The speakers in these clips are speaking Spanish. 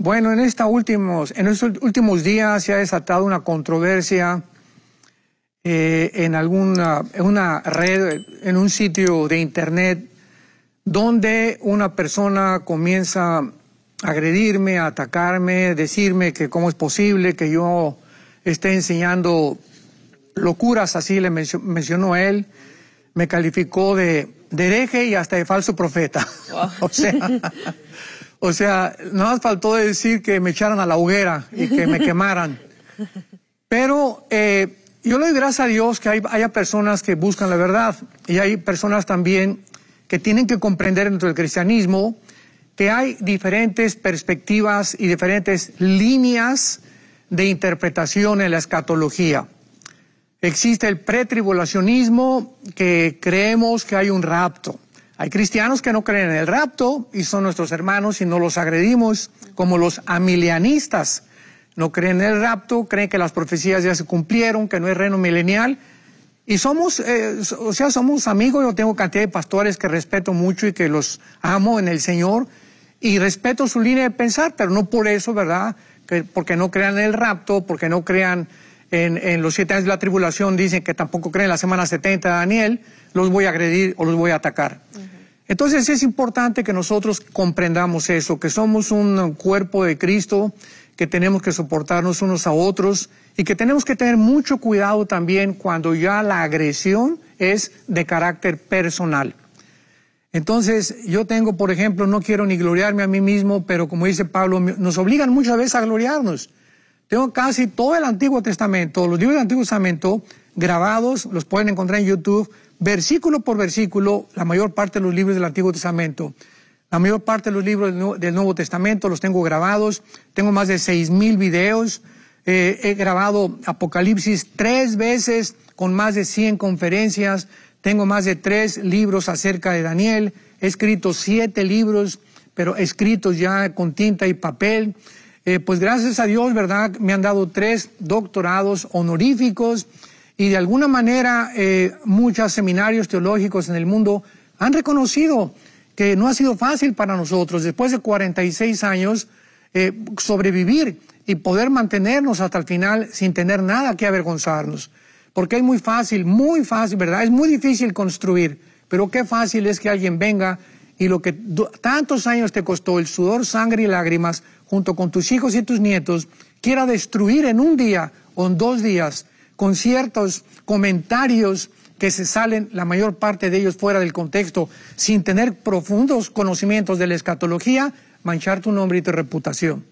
Bueno, en, esta en estos últimos días se ha desatado una controversia eh, en alguna en una red, en un sitio de internet, donde una persona comienza a agredirme, a atacarme, decirme que cómo es posible que yo esté enseñando locuras, así le mencionó él, me calificó de, hereje y hasta de falso profeta. o sea. O sea, nada más faltó decir que me echaran a la hoguera y que me quemaran. Pero eh, yo le doy gracias a Dios que haya personas que buscan la verdad y hay personas también que tienen que comprender dentro del cristianismo que hay diferentes perspectivas y diferentes líneas de interpretación en la escatología. Existe el pretribulacionismo, que creemos que hay un rapto. Hay cristianos que no creen en el rapto y son nuestros hermanos y no los agredimos, como los amilianistas. No creen en el rapto, creen que las profecías ya se cumplieron, que no es reino milenial. Y somos, eh, o sea, somos amigos. Yo tengo cantidad de pastores que respeto mucho y que los amo en el Señor y respeto su línea de pensar, pero no por eso, ¿verdad? Que porque no crean en el rapto, porque no crean en, los siete años de la tribulación dicen que tampoco creen en la semana 70 de Daniel, los voy a agredir o los voy a atacar. Entonces es importante que nosotros comprendamos eso, que somos un cuerpo de Cristo, que tenemos que soportarnos unos a otros y que tenemos que tener mucho cuidado también cuando ya la agresión es de carácter personal. Entonces, yo tengo, por ejemplo, no quiero ni gloriarme a mí mismo, pero como dice Pablo, nos obligan muchas veces a gloriarnos. Tengo casi todo el Antiguo Testamento, los libros del Antiguo Testamento grabados, los pueden encontrar en YouTube, versículo por versículo, la mayor parte de los libros del Antiguo Testamento, la mayor parte de los libros del Nuevo, Testamento los tengo grabados, tengo más de seis mil videos, eh, he grabado Apocalipsis tres veces con más de 100 conferencias, tengo más de tres libros acerca de Daniel, he escrito siete libros, pero escritos ya con tinta y papel. Eh, pues gracias a Dios, ¿verdad? Me han dado tres doctorados honoríficos y de alguna manera eh, muchos seminarios teológicos en el mundo han reconocido que no ha sido fácil para nosotros, después de 46 años, eh, sobrevivir y poder mantenernos hasta el final sin tener nada que avergonzarnos. Porque es muy fácil, muy fácil, ¿verdad? Es muy difícil construir, pero qué fácil es que alguien venga y lo que tantos años te costó, el sudor, sangre y lágrimas, junto con tus hijos y tus nietos, quiera destruir en un día o en dos días con ciertos comentarios que se salen, la mayor parte de ellos fuera del contexto, sin tener profundos conocimientos de la escatología, manchar tu nombre y tu reputación.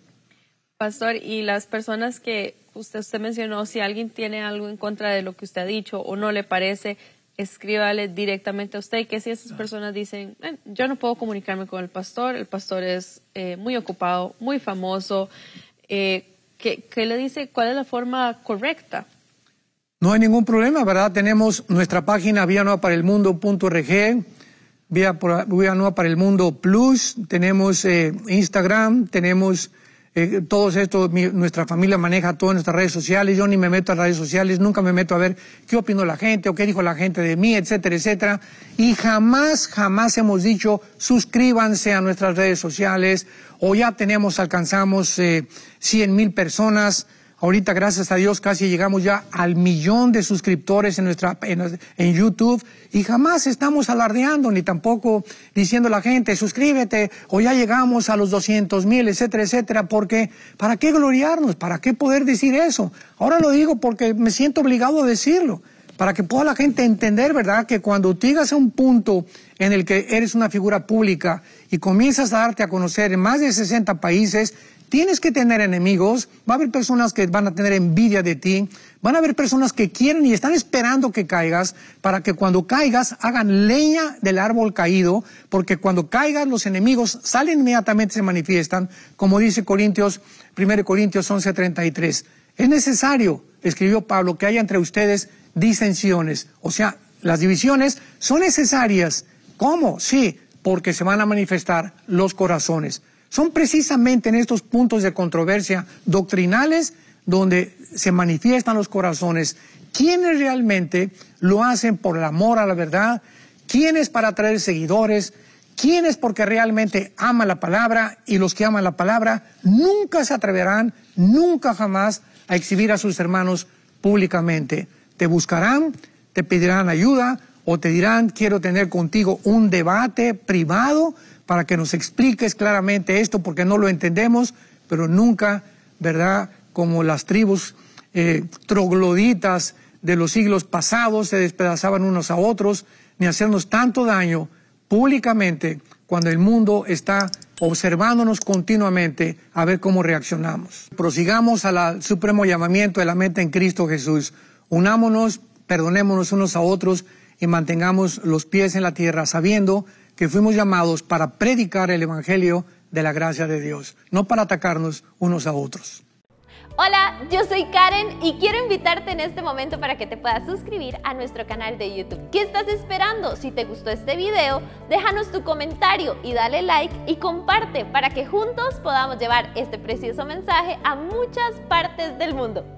Pastor, y las personas que usted, usted mencionó, si alguien tiene algo en contra de lo que usted ha dicho o no le parece, escríbale directamente a usted, que si esas personas dicen, eh, yo no puedo comunicarme con el pastor, el pastor es eh, muy ocupado, muy famoso, eh, ¿qué, le dice? ¿Cuál es la forma correcta? No hay ningún problema, ¿verdad? Tenemos nuestra página vía nueva para el mundo.org, vía, vía, nueva para el mundo plus, tenemos eh, Instagram, tenemos eh, todos estos, nuestra familia maneja todas nuestras redes sociales, yo ni me meto a redes sociales, nunca me meto a ver qué opinó la gente o qué dijo la gente de mí, etcétera, etcétera. Y jamás, jamás hemos dicho suscríbanse a nuestras redes sociales o ya tenemos, alcanzamos eh, cien mil personas Ahorita, gracias a Dios, casi llegamos ya al millón de suscriptores en, nuestra, YouTube y jamás estamos alardeando ni tampoco diciendo a la gente, suscríbete o ya llegamos a los 200 mil, etcétera, etcétera, porque ¿para qué gloriarnos? ¿Para qué poder decir eso? Ahora lo digo porque me siento obligado a decirlo para que pueda la gente entender, ¿verdad?, que cuando llegas a un punto en el que eres una figura pública y comienzas a darte a conocer en más de 60 países, Tienes que tener enemigos, va a haber personas que van a tener envidia de ti, van a haber personas que quieren y están esperando que caigas para que cuando caigas hagan leña del árbol caído, porque cuando caigas los enemigos salen inmediatamente, se manifiestan, como dice Corintios, 1 Corintios 11:33. Es necesario, escribió Pablo, que haya entre ustedes disensiones, o sea, las divisiones son necesarias. ¿Cómo? Sí, porque se van a manifestar los corazones son precisamente en estos puntos de controversia doctrinales donde se manifiestan los corazones, ¿Quiénes realmente lo hacen por el amor a la verdad, quienes para atraer seguidores, quienes porque realmente aman la palabra y los que aman la palabra nunca se atreverán, nunca jamás a exhibir a sus hermanos públicamente. Te buscarán, te pedirán ayuda o te dirán quiero tener contigo un debate privado para que nos expliques claramente esto, porque no lo entendemos, pero nunca, ¿verdad? Como las tribus eh, trogloditas de los siglos pasados se despedazaban unos a otros, ni hacernos tanto daño públicamente cuando el mundo está observándonos continuamente a ver cómo reaccionamos. Prosigamos al supremo llamamiento de la mente en Cristo Jesús. Unámonos, perdonémonos unos a otros y mantengamos los pies en la tierra sabiendo que fuimos llamados para predicar el Evangelio de la gracia de Dios, no para atacarnos unos a otros. Hola, yo soy Karen y quiero invitarte en este momento para que te puedas suscribir a nuestro canal de YouTube. ¿Qué estás esperando? Si te gustó este video, déjanos tu comentario y dale like y comparte para que juntos podamos llevar este precioso mensaje a muchas partes del mundo.